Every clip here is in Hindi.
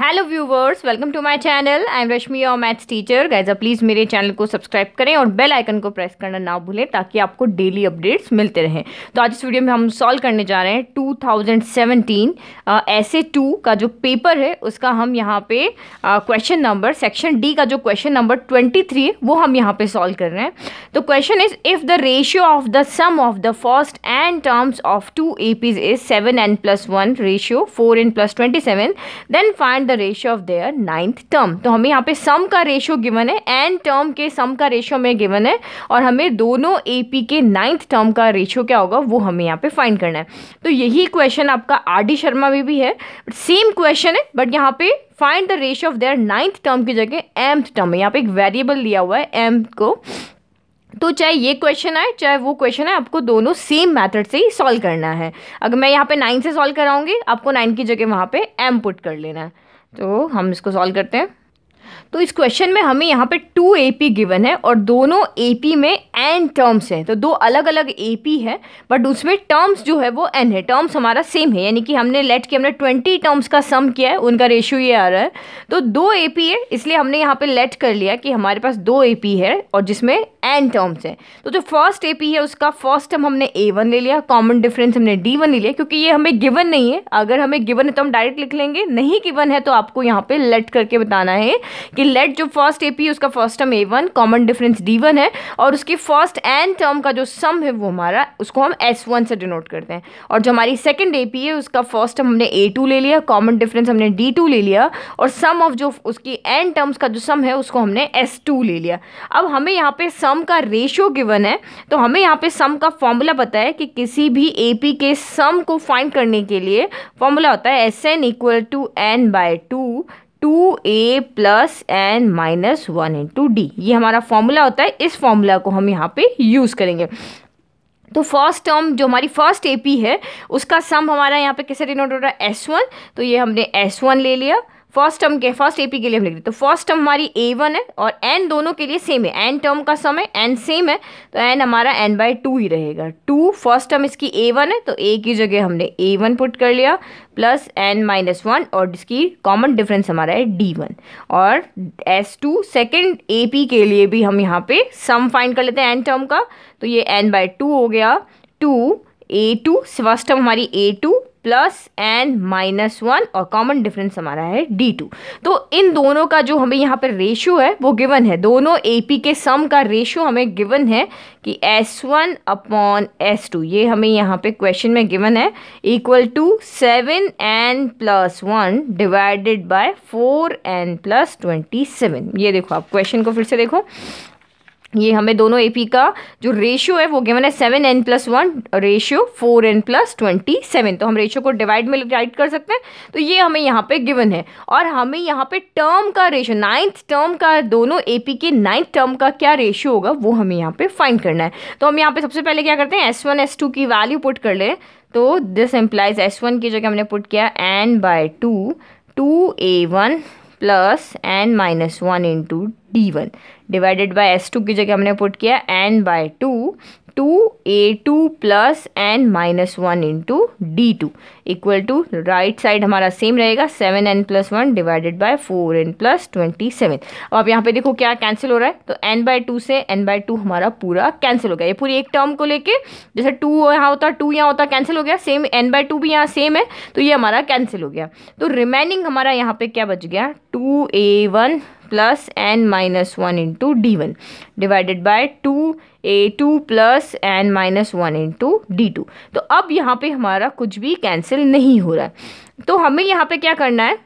hello viewers welcome to my channel I am Rashmi और मैथ्स टीचर गाइजा प्लीज़ मेरे चैनल को सब्सक्राइब करें और बेल आइकन को प्रेस करना ना भूलें ताकि आपको डेली अपडेट्स मिलते रहें तो आज इस वीडियो में हम सॉल्व करने जा रहे हैं 2017 ऐसे टू का जो पेपर है उसका हम यहाँ पे क्वेश्चन नंबर सेक्शन डी का जो क्वेश्चन नंबर ट्वेंटी है वो हम यहाँ पर सॉल्व कर रहे हैं तो question is if the ratio of the sum of the first n terms of two A P's is seven n plus one ratio four n plus twenty seven then find find the ratio of their ninth term तो हमें यहाँ पे सम का रेशियो गिवन है एंड टर्म के सम का रेशियो में गिवन है और हमें दोनों ए पी के नाइन्थ टर्म का रेशियो क्या होगा वो हमें यहाँ पे फाइंड करना है तो यही क्वेश्चन आपका आर डी शर्मा में भी है सेम क्वेश्चन है बट यहाँ पे find the ratio of their ninth term की जगह एम्थ टर्म है यहाँ पे एक वेरिएबल लिया हुआ है एम को तो चाहे ये क्वेश्चन आए चाहे वो क्वेश्चन है आपको दोनों सेम मेथड से ही सॉल्व करना है अगर मैं यहाँ पे नाइन से सॉल्व कराऊंगी आपको नाइन की जगह वहाँ पे एम पुट कर लेना है तो हम इसको सॉल्व करते हैं तो इस क्वेश्चन में हमें यहाँ पे टू पी गिवन है और दोनों पी में एन टर्म्स हैं तो दो अलग अलग पी है बट उसमें टर्म्स जो है वो एन है टर्म्स हमारा सेम है यानी कि हमने लेट के हमने ट्वेंटी टर्म्स का सम किया है उनका रेशियो ये आ रहा है तो दो ए है इसलिए हमने यहाँ पर लेट कर लिया कि हमारे पास दो ए है और जिसमें एन टर्म्स हैं तो जो फर्स्ट ए है उसका फर्स्ट टर्म हमने ए ले लिया कॉमन डिफरेंस हमने डी ले लिया क्योंकि ये हमें गिवन नहीं है अगर हमें गिवन है तो हम डायरेक्ट लिख लेंगे नहीं गिवन है तो आपको यहाँ पे लेट करके बताना है कि लेट जो फर्स्ट ए पी उसका first term a one common difference d one है और उसकी फर्स्ट एन टर्म का जो सम है वो हमारा उसको हम एस वन से डिनोट करते हैं और जो हमारी सेकेंड ए पी है उसका फर्स्ट टर्म हमने ए टू ले लिया कॉमन डिफरेंस हमने डी टू ले लिया और सम ऑफ जो उसकी एन टर्म्स का जो सम है उसको हमने एस टू ले लिया अब हमें यहाँ पे सम का रेशियो गिवन है तो हमें यहाँ पे सम का फॉर्मूला पता है कि किसी भी ए पी के सम को फाइंड करने के लिए फॉर्मूला होता है S n equal to n by two two a plus n minus one into d ये हमारा फॉर्मूला होता है इस फॉर्मूला को हम यहाँ पे यूज़ करेंगे तो फर्स्ट टर्म जो हमारी फर्स्ट एपी है उसका सम हमारा यहाँ पे कैसे डिनोट हो रहा है एस वन तो ये हमने एस वन ले लिया फर्स्ट टर्म के फर्स्ट एपी के लिए हम लिख रहे तो फर्स्ट टर्म हमारी ए वन है और एन दोनों के लिए सेम है एन टर्म का सम है एन सेम है तो एन हमारा एन बाय टू ही रहेगा टू फर्स्ट टर्म इसकी ए वन है तो ए की जगह हमने ए वन पुट कर लिया प्लस एन माइनस वन और इसकी कॉमन डिफरेंस हमारा है डी वन और S two second A P के लिए भी हम यहाँ पे सम फाइंड कर लेते हैं एन टर्म का तो ये एन बाय टू हो गया two a two first term हमारी a two plus n minus one और कॉमन डिफरेंस हमारा है डी टू तो इन दोनों का जो हमें यहाँ पर रेशियो है वो गिवन है दोनों ए पी के सम का रेशियो हमें गिवन है कि S one upon S two ये हमें यहाँ पे क्वेश्चन में गिवन है equal to seven n plus one divided by four n plus twenty seven ये देखो आप क्वेश्चन को फिर से देखो ये हमें दोनों ए पी का जो रेशियो है वो गिवन है seven n plus one ratio four n plus twenty seven तो हम रेशियो को डिवाइड में डिवाइड कर सकते हैं तो ये हमें यहाँ पे गिवन है और हमें यहाँ पे टर्म का रेशियो नाइन्थ टर्म का दोनों ए पी के नाइन्थ टर्म का क्या रेशियो होगा वो हमें यहाँ पे फाइंड करना है तो हम यहाँ पे सबसे पहले क्या करते हैं एस वन एस टू की वैल्यू पुट कर लें तो दिस एम्प्लाइज एस वन की जगह हमने पुट किया n by two two a one plus n minus one into d one divided by S two की जगह हमने पुट किया n by two two a two plus n minus one into d two equal to right side हमारा सेम रहेगा seven n plus one divided by four n plus twenty seven अब आप यहाँ पे देखो क्या कैंसिल हो रहा है तो एन बाय टू से एन बाय टू हमारा पूरा कैंसिल हो गया ये पूरी एक टर्म को लेके जैसे टू यहाँ होता टू यहाँ होता कैंसिल हो गया सेम एन बाय टू भी यहाँ सेम है तो ये हमारा कैंसिल हो गया तो रिमेनिंग हमारा यहाँ पे क्या बच गया two a one plus n minus one into d one divided by two a two plus n minus one into D two तो अब यहाँ पे हमारा कुछ भी कैंसिल नहीं हो रहा है तो हमें यहाँ पे क्या करना है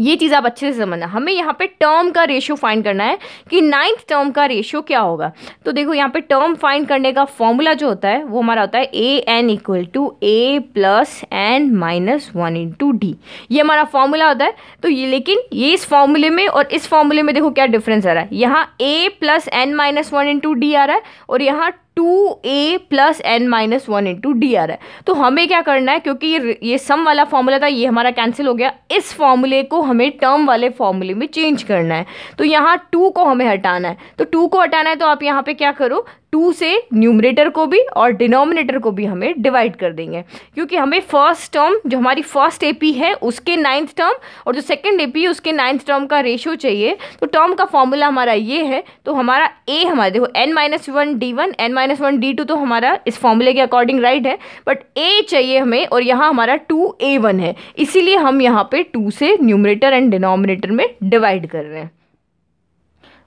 ये चीज़ आप अच्छे से समझना हमें यहाँ पे टर्म का रेशियो फाइंड करना है कि नाइन्थ टर्म का रेशियो क्या होगा तो देखो यहाँ पे टर्म फाइंड करने का फॉर्मूला जो होता है वो हमारा होता है a n equal to a plus n minus one into d ये हमारा फॉर्मूला होता है तो ये लेकिन ये इस फॉर्मूले में और इस फॉर्मूले में देखो क्या डिफरेंस आ रहा है यहाँ a plus n minus one into d आ रहा है और यहाँ two a plus n minus one into d आर है तो हमें क्या करना है क्योंकि ये ये सम वाला फॉर्मूला था ये हमारा कैंसिल हो गया इस फॉर्मूले को हमें टर्म वाले फॉर्मूले में चेंज करना है तो यहाँ टू को हमें हटाना है तो टू को हटाना है तो आप यहाँ पे क्या करो टू से न्यूमरेटर को भी और डिनोमिनेटर को भी हमें डिवाइड कर देंगे क्योंकि हमें फर्स्ट टर्म जो हमारी फर्स्ट ए है उसके नाइन्थ टर्म और जो सेकेंड ए है उसके नाइन्थ टर्म का रेशियो चाहिए तो टर्म का फॉर्मूला हमारा ये है तो हमारा ए हमारा देखो n minus one d one n minus one d two तो हमारा इस फॉर्मूले के अकॉर्डिंग राइट है बट ए चाहिए हमें और यहाँ हमारा टू ए वन है इसीलिए हम यहाँ पे टू से न्यूमरेटर एंड डिनोमिनेटर में डिवाइड कर रहे हैं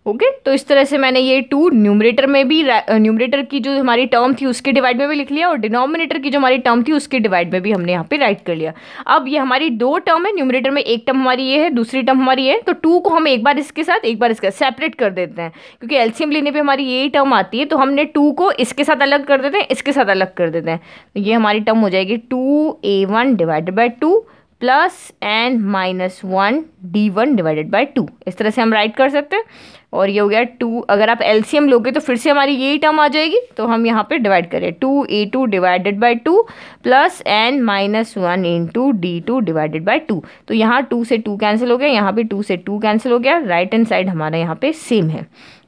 ओके तो इस तरह से मैंने ये टू न्यूमरेटर में भी न्यूमरेटर की जो हमारी टर्म थी उसके डिवाइड में भी लिख लिया और डिनोमिनेटर की जो हमारी टर्म थी उसके डिवाइड में भी हमने यहाँ पे राइट कर लिया अब ये हमारी दो टर्म है न्यूमरेटर में एक टर्म हमारी ये है दूसरी टर्म हमारी ये है तो टू को हम एक बार इसके साथ एक बार इसके सेपरेट कर देते हैं क्योंकि एल्सियम लेने पर हमारी यही टर्म आती है तो हमने टू को इसके साथ अलग कर देते हैं इसके साथ अलग कर देते हैं तो ये हमारी टर्म हो जाएगी two a one divided by two plus n minus one d one divided by two इस तरह से हम राइट कर सकते हैं और ये हो गया टू अगर आप एलसीएम लोगे तो फिर से हमारी यही टर्म आ जाएगी तो हम यहाँ पे डिवाइड करें two a two divided by two plus n minus one into D two divided by two तो यहाँ टू से टू कैंसिल हो गया यहाँ पे टू से टू कैंसिल हो गया राइट एंड साइड हमारा यहाँ पे सेम है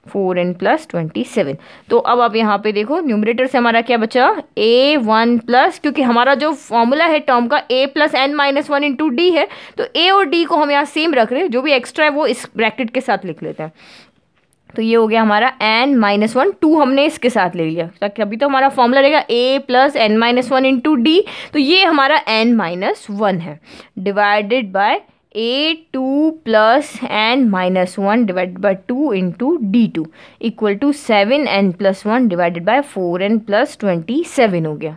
four n plus twenty seven तो अब आप यहाँ पे देखो न्यूमरेटर से हमारा क्या बचा ए वन प्लस क्योंकि हमारा जो फॉर्मूला है टर्म का a plus n minus one into d है तो ए और डी को हम यहाँ सेम रख रहे हैं जो भी एक्स्ट्रा है वो इस ब्रैकेट के साथ लिख लेते हैं तो ये हो गया हमारा एन माइनस वन टू हमने इसके साथ ले लिया ताकि अभी तो हमारा फॉर्मूला रहेगा a plus n minus one into d तो ये हमारा एन माइनस वन है divided by a two plus n minus one divided by two into d two equal to seven n plus one divided by four n plus twenty seven हो गया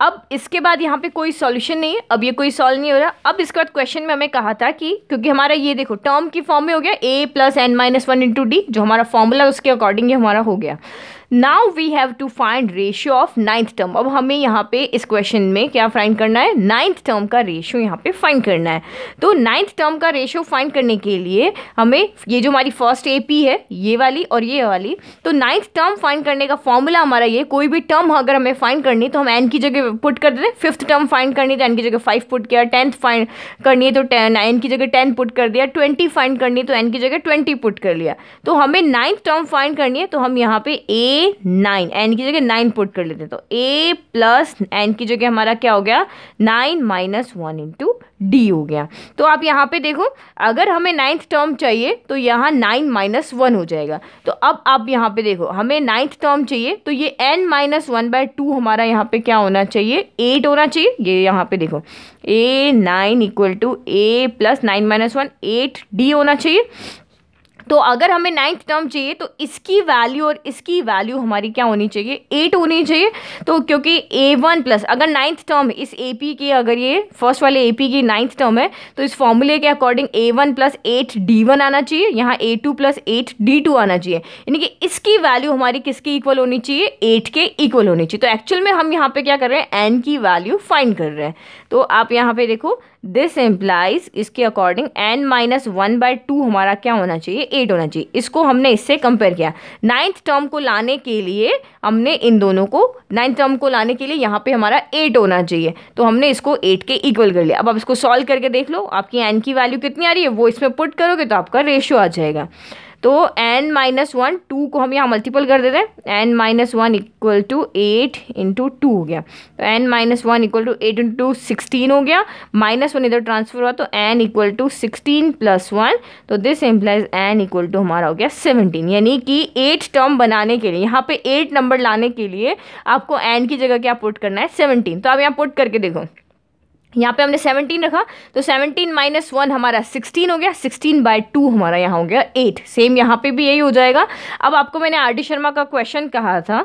अब इसके बाद यहाँ पे कोई सॉल्यूशन नहीं है अब ये कोई सॉल्व नहीं हो रहा अब इसके बाद क्वेश्चन में हमें कहा था कि क्योंकि हमारा ये देखो टर्म की फॉर्म में हो गया a plus n minus one into d जो हमारा फॉर्मूला उसके अकॉर्डिंग ये हमारा हो गया now we have to find ratio of ninth term अब हमें यहाँ पे इस क्वेश्चन में क्या फाइंड करना है नाइन्थ टर्म का रेशियो यहाँ पे फाइंड करना है तो नाइन्थ टर्म का रेशियो फाइंड करने के लिए हमें ये जो हमारी फर्स्ट ए पी है ये वाली और ये वाली तो नाइन्थ टर्म फाइंड करने का फॉर्मूला हमारा ये कोई भी टर्म अगर हमें फाइंड करनी तो हम एन की जगह पुट कर देते फिफ्थ टर्म फाइंड करनी तो एन की जगह फाइव पुट किया टेंथ फाइंड करनी है तो टेन एन की जगह टेन पुट कर दिया ट्वेंटी फाइंड करनी है तो एन की जगह ट्वेंटी पुट तो तो कर लिया तो हमें नाइन्थ टर्म फाइंड करनी है तो हम यहाँ पे ए नाइन एन की जगह नाइन पुट कर लेते हैं तो ए प्लस एन की जगह हमारा क्या हो गया nine minus one into d हो गया तो आप यहाँ पे देखो अगर हमें नाइन्थ टर्म चाहिए तो यहाँ नाइन माइनस वन हो जाएगा तो अब आप यहाँ पे देखो हमें नाइन्थ टर्म चाहिए तो ये n minus one by two हमारा यहाँ पे क्या होना चाहिए एट होना चाहिए ये यहाँ पे देखो a nine equal to a plus nine minus one eight d होना चाहिए तो अगर हमें नाइन्थ टर्म चाहिए तो इसकी वैल्यू और इसकी वैल्यू हमारी क्या होनी चाहिए एट होनी चाहिए तो क्योंकि ए वन प्लस अगर नाइन्थ टर्म इस ए पी की अगर ये फर्स्ट वाले ए पी की नाइन्थ टर्म है तो इस फॉर्मूले के according a one plus eight D one आना चाहिए यहाँ a two plus eight D two आना चाहिए यानी कि इसकी वैल्यू हमारी किसके इक्वल होनी चाहिए एट के इक्वल होनी चाहिए तो एक्चुअल में हम यहाँ पर क्या कर रहे हैं एन की वैल्यू फाइंड कर रहे हैं तो आप यहाँ पर देखो दिस एम्प्लाइज इसके according n minus one by two हमारा क्या होना चाहिए एट होना चाहिए इसको हमने इससे कंपेयर किया नाइन्थ टर्म को लाने के लिए हमने इन दोनों को नाइन्थ टर्म को लाने के लिए यहाँ पे हमारा एट होना चाहिए तो हमने इसको एट के इक्वल कर लिया अब आप इसको सॉल्व करके देख लो आपकी एन की वैल्यू कितनी आ रही है वो इसमें पुट करोगे तो आपका रेशियो आ जाएगा तो एन माइनस वन टू को हम यहाँ मल्टीपल कर दे रहे हैं n minus one equal to eight into two हो गया तो n minus one equal to eight into two sixteen हो गया माइनस वन इधर ट्रांसफर हुआ तो n equal to sixteen plus one तो this implies n equal to हमारा हो गया सेवनटीन यानी कि एट टर्म बनाने के लिए यहाँ पे एट नंबर लाने के लिए आपको एन की जगह क्या पुट करना है सेवनटीन तो आप यहाँ पुट करके देखो यहाँ पे हमने 17 रखा तो 17 माइनस वन हमारा 16 हो गया 16 बाय टू हमारा यहाँ हो गया 8 सेम यहाँ पे भी यही हो जाएगा अब आपको मैंने आर डी शर्मा का क्वेश्चन कहा था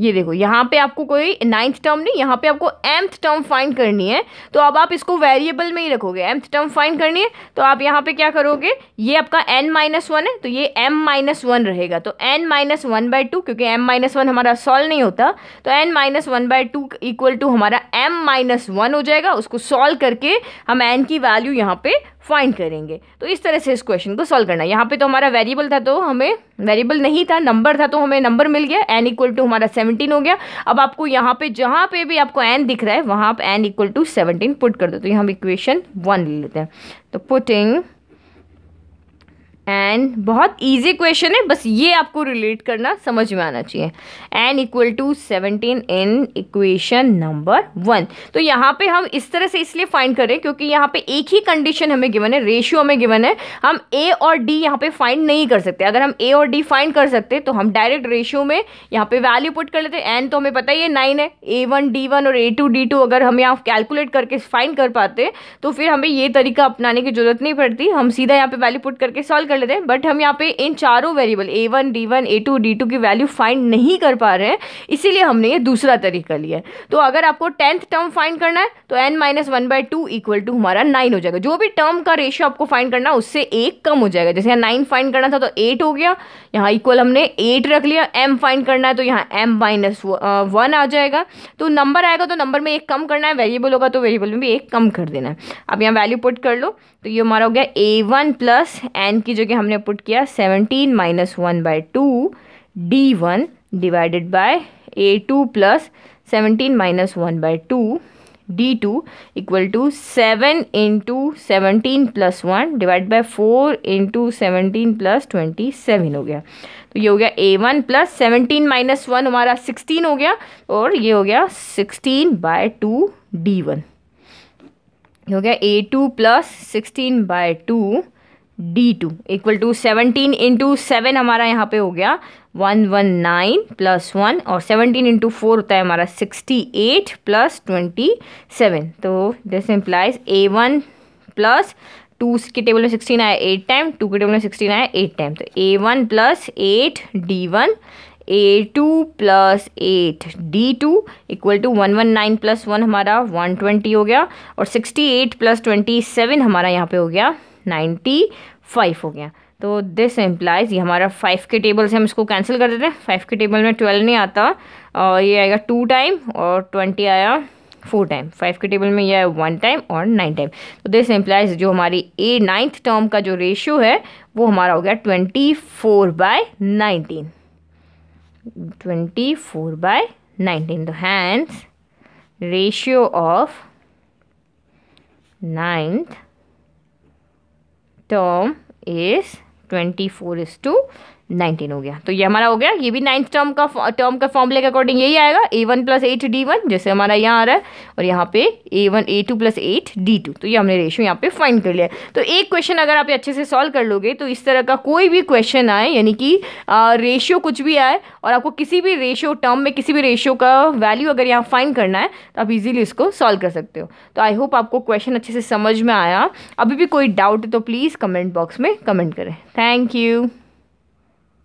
ये देखो यहाँ पे आपको कोई नाइन्थ टर्म नहीं यहाँ पे आपको एम्थ टर्म फाइंड करनी है तो अब आप इसको वेरिएबल में ही रखोगे एम्थ टर्म फाइंड करनी है तो आप यहाँ पे क्या करोगे ये आपका एन माइनस वन है तो ये एम माइनस वन रहेगा तो n minus one by two क्योंकि एम माइनस वन हमारा सॉल्व नहीं होता तो n minus one by two equal to हमारा एम माइनस वन हो जाएगा उसको सॉल्व करके हम एन की वैल्यू यहाँ पे फाइंड करेंगे तो इस तरह से इस क्वेश्चन को सॉल्व करना यहाँ पे तो हमारा वेरिएबल था तो हमें वेरिएबल नहीं था नंबर था तो हमें नंबर मिल गया एन इक्वल टू हमारा सेवनटीन हो गया अब आपको यहाँ पे जहाँ पे भी आपको एन दिख रहा है वहाँ आप n equal to seventeen put कर दो तो यहाँ हम इक्वेशन वन ले लेते हैं तो पुटिंग एंड बहुत ईजी क्वेश्चन है बस ये आपको रिलेट करना समझ में आना चाहिए n equal to seventeen in equation number one तो यहाँ पे हम इस तरह से इसलिए फाइंड करें क्योंकि यहाँ पे एक ही कंडीशन हमें गिवन है रेशियो हमें गिवन है हम ए और डी यहाँ पे फाइंड नहीं कर सकते अगर हम ए और डी फाइंड कर सकते तो हम डायरेक्ट रेशियो में यहाँ पे वैल्यू पुट कर लेते एन तो हमें पता ही है नाइन है ए वन डी वन और ए टू डी टू अगर हम यहाँ कैलकुलेट करके फाइंड कर पाते तो फिर हमें ये तरीका अपनाने की जरूरत नहीं पड़ती हम सीधा यहाँ पे वैल्यू पुट करके सॉल्व कर कर लेते हैं बट हम यहाँ पे इन चारों variable a one d one A two D two की वैल्यू फाइंड नहीं कर पा रहे हैं इसीलिए हमने ये दूसरा तरीका लिया तो अगर आपको टेंथ टर्म फाइंड करना है तो n minus one by two equal to हमारा नाइन हो जाएगा जो भी टर्म का रेशियो आपको फाइंड करना है उससे एक कम हो जाएगा जैसे यहाँ नाइन फाइंड करना था तो एट हो गया यहाँ इक्वल हमने एट रख लिया एम फाइंड करना है तो यहाँ एम माइनस वन आ जाएगा तो नंबर आएगा तो नंबर में एक कम करना है वेरिएबल होगा तो वेरिएबल में भी एक कम कर देना है अब यहाँ वैल्यू पुट कर लो तो ये हमारा हो गया ए वन प्लस एन की जगह क्योंकि हमने पुट किया seventeen minus one by two d one divided by a two plus seventeen minus one by two D two equal to seven into seventeen plus one divide by four into seventeen plus twenty seven हो गया तो ये हो गया a one plus seventeen minus one हमारा सिक्सटीन हो गया और ये हो गया sixteen by two d one हो गया a two plus sixteen by two D two equal to seventeen into seven हमारा यहाँ पे हो गया one one nine plus one और सेवनटीन इंटू फोर होता है हमारा sixty eight plus twenty seven तो this implies A one plus two के टेबल में सिक्सटीन आया एट टाइम टू के टेबल में सिक्सटीन आया एट टाइम तो A one plus eight D one A two plus eight D two equal to one one nine plus one हमारा वन ट्वेंटी हो गया और sixty eight plus twenty seven हमारा यहाँ पे हो गया नाइन्टी फाइव हो गया तो दिस एम्प्लाइज ये हमारा फाइव के टेबल से हम इसको कैंसिल कर देते हैं फाइव के टेबल में ट्वेल्व नहीं आता और ये आएगा टू टाइम और ट्वेंटी आया फोर टाइम फाइव के टेबल में यह है वन टाइम और नाइन टाइम तो दिस एम्प्लाइज जो हमारी ए नाइन्थ टर्म का जो रेशियो है वो हमारा हो गया twenty four by nineteen twenty four by nineteen तो hence ratio of ninth term is 24 is to nineteen हो गया तो ये हमारा हो गया ये भी नाइन्थ टर्म का टर्म का फॉर्मूले के अकॉर्डिंग यही आएगा A one plus eight D one जैसे हमारा यहाँ आ रहा है और यहाँ पे A one A two plus eight D two तो ये हमने रेशियो यहाँ पे फाइंड कर लिया तो एक क्वेश्चन अगर आप अच्छे से सॉल्व कर लोगे तो इस तरह का कोई भी क्वेश्चन आए यानी कि रेशियो कुछ भी आए और आपको किसी भी रेशियो टर्म में किसी भी रेशियो का वैल्यू अगर यहाँ फाइन करना है तो आप इजिली इसको सॉल्व कर सकते हो तो आई होप आपको क्वेश्चन अच्छे से समझ में आया अभी भी कोई डाउट है तो प्लीज़ कमेंट बॉक्स में कमेंट करें थैंक यू